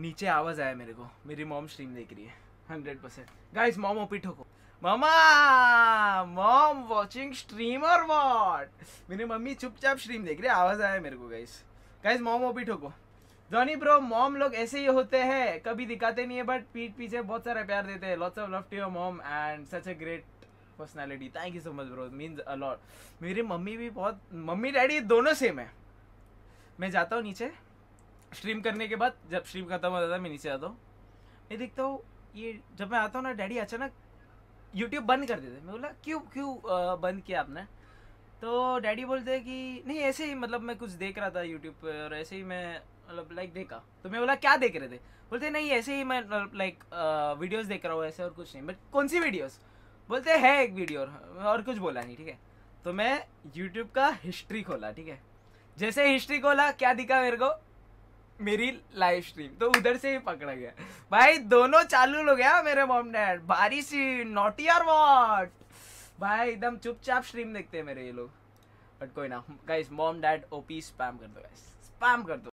नीचे आवाज आया मेरे को मेरी मॉम स्ट्रीम देख रही है hundred percent guys mom OP ठोको मामा मॉम वॉचिंग स्ट्रीम और वॉट मेरी मम्मी चुपचाप स्ट्रीम देख रही है आवाज आया मेरे को गाइस गाइज मॉम ओपी ठोको जॉनी ब्रो मॉम लोग ऐसे ही होते हैं कभी दिखाते नहीं है बट पीठ पीछे बहुत सारा प्यार देते हैं lots of love to your mom and such a great personality thank you so much bro means a lot मेरी मम्मी भी बहुत मम्मी डैडी दोनों सेम है मैं जाता हूँ नीचे स्ट्रीम करने के बाद जब स्ट्रीम खत्म हो जाता है मैं नीचे आता हूँ मैं देखता हूँ ये जब मैं आता हूँ ना डैडी अचानक यूट्यूब बंद कर देते मैं बोला क्यों क्यों बंद किया आपने तो डैडी बोलते कि नहीं ऐसे ही मतलब मैं कुछ देख रहा था यूट्यूब पर और ऐसे ही मैं मतलब लाइक देखा तो मैं बोला क्या देख रहे थे बोलते नहीं ऐसे ही मैं लाइक मतलब वीडियोस देख रहा हूँ ऐसे और कुछ नहीं बट कौन सी वीडियोस बोलते है एक वीडियो और कुछ बोला नहीं ठीक है तो मैं यूट्यूब का हिस्ट्री खोला ठीक है जैसे हिस्ट्री खोला क्या दिखा मेरे को मेरी लाइव स्ट्रीम तो उधर से ही पकड़ा गया भाई दोनों चालू हो गया हाँ, मेरे मॉम डैड बारिश नोटी आर वॉट भाई एकदम चुपचाप स्ट्रीम देखते हैं मेरे ये लोग बट कोई ना guys mom dad OP spam कर दो गाइस स्पैम कर दो